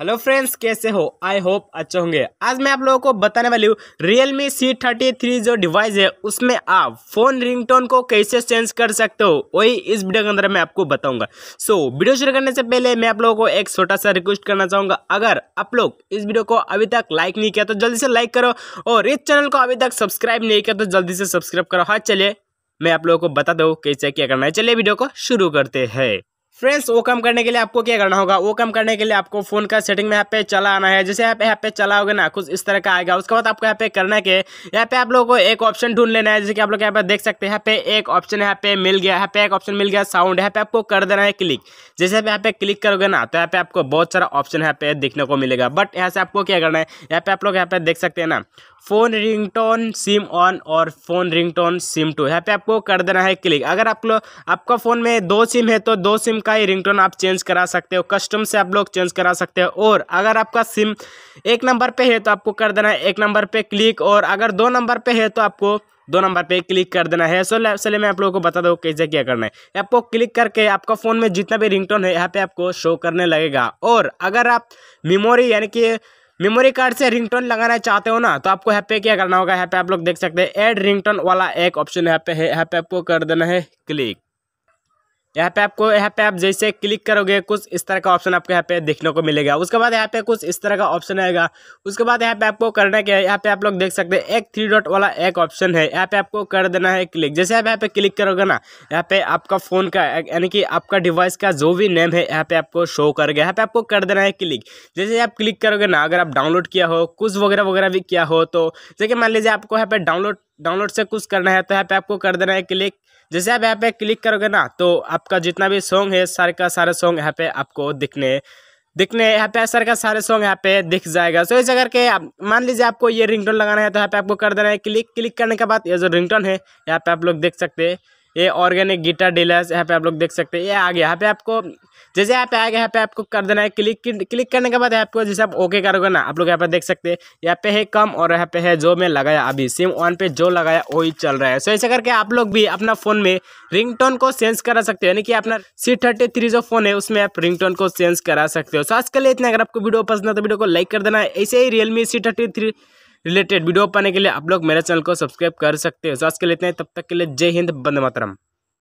hello friends कैसे हो I hope अच्छे होंगे आज मैं आप लोगों को बताने वाली हूँ रियलमी सी थर्टी थ्री जो डिवाइस है उसमें आप फोन रिंगटोन को कैसे चेंज कर सकते हो वही इस वीडियो के अंदर मैं आपको बताऊंगा सो so, वीडियो शुरू करने से पहले मैं आप लोगों को एक छोटा सा रिक्वेस्ट करना चाहूंगा अगर आप लोग इस वीडियो को अभी तक लाइक नहीं किया तो जल्दी से लाइक करो और इस चैनल को अभी तक सब्सक्राइब नहीं किया तो जल्दी से सब्सक्राइब करो हाँ चलिए मैं आप लोगों को बता दो कैसे क्या करना है चलिए वीडियो को शुरू करते हैं फ्रेंड्स वो कम करने के लिए आपको क्या करना होगा वो कम करने के लिए आपको फोन का सेटिंग में यहाँ पे चला आना है जैसे यहाँ पे यहाँ पे चलाओगे ना कुछ इस तरह का आएगा उसके बाद आपको यहाँ पे करना के यहाँ पे आप लोगों को एक ऑप्शन ढूंढ लेना है जैसे कि आप लोग यहाँ पे देख सकते हैं यहाँ पे एक ऑप्शन यहाँ पे मिल गया यहाँ पे एक ऑप्शन मिल गया साउंड यहाँ पे आपको कर देना है क्लिक जैसे आप यहाँ पे क्लिक करोगे ना तो यहाँ पे आपको बहुत सारा ऑप्शन यहाँ पे देखने को मिलेगा बट यहाँ से आपको क्या करना है यहाँ पे आप लोग यहाँ पे देख सकते हैं ना फोन रिंगटोन सिम ऑन और फोन रिंगटोन सिम टू यहाँ पे आपको कर देना है क्लिक अगर आप लोग आपका फोन में दो सिम है तो दो सिम का ही रिंगटोन आप चेंज करा सकते हो कस्टम से आप लोग चेंज करा सकते हो और अगर आपका सिम एक नंबर पे है तो आपको कर देना है एक नंबर पे क्लिक और अगर दो नंबर पे है तो आपको दो नंबर पे क्लिक कर देना है सो चलिए मैं आप लोगों को बता दूँ कैसे क्या करना है आपको क्लिक करके आपका फ़ोन में जितना भी रिंगटोन है यहाँ पे आपको शो करने लगेगा और अगर आप मेमोरी यानी कि मेमोरी कार्ड से रिंगटोन लगाना चाहते हो ना तो आपको यहाँ पे क्या करना होगा यहाँ पे आप लोग देख सकते हैं ऐड रिंगटोन वाला एक ऑप्शन यहाँ पे है यहाँ पे आपको कर देना है क्लिक यहाँ पे आपको यहाँ पे आप जैसे क्लिक करोगे कुछ इस तरह का ऑप्शन आपको यहाँ पे देखने को मिलेगा उसके बाद यहाँ पे कुछ इस तरह का ऑप्शन आएगा उसके बाद यहाँ पे आपको करना क्या है यहाँ पे आप लोग देख सकते हैं एक थ्री डॉट वाला एक ऑप्शन है यहाँ पे आपको कर देना है क्लिक जैसे आप यहाँ पे क्लिक करोगे ना यहाँ पे आपका फ़ोन का यानी कि आपका डिवाइस का जो भी नेम है यहाँ पे आपको शो कर गया यहाँ पे आपको कर देना है क्लिक जैसे आप क्लिक करोगे ना अगर आप डाउनलोड किया हो कुछ वगैरह वगैरह भी किया हो तो जैसे मान लीजिए आपको यहाँ पे डाउनलोड डाउनलोड से कुछ करना है तो यहाँ पे आपको कर देना है क्लिक जैसे आप यहाँ पे क्लिक करोगे ना तो आपका जितना भी सॉन्ग है सारे का सारा सॉन्ग यहाँ पे आपको दिखने दिखने यहाँ पे सर का सारे सॉन्ग यहाँ पे दिख जाएगा सो इस अगर के मान लीजिए आपको ये रिंगटोन लगाना है तो यहाँ पे आपको कर देना है क्लिक क्लिक करने के बाद ये जो रिंगटोन है यहाँ पे आप लोग देख सकते हैं ये ऑर्गेनिक गिटार डीलर्स यहाँ पे आप लोग देख सकते हैं ये आ गया यहाँ पे आपको जैसे यहाँ पे आ गया यहाँ पे आपको कर देना है क्लिक क्लिक करने के बाद आपको जैसे आप ओके करोगे ना आप लोग यहाँ पे देख सकते हैं यहाँ पे है कम और यहाँ पे है जो मैं लगाया अभी सिम वन पे जो लगाया वही चल रहा है सो ऐसे करके आप लोग भी अपना फ़ोन में रिंग को चेंज करा सकते हो यानी कि अपना सी थर्टी थ्री जो फोन है उसमें आप रिंग को चेंज करा सकते हो सो आज के लिए इतना अगर आपको वीडियो पसंद है तो वीडियो को लाइक कर देना ऐसे ही Realme C thirty three related video पाने के लिए आप लोग मेरे चैनल को सब्सक्राइब कर सकते हो सर्च के लेते हैं तब तक के लिए जय हिंद बंद मातरम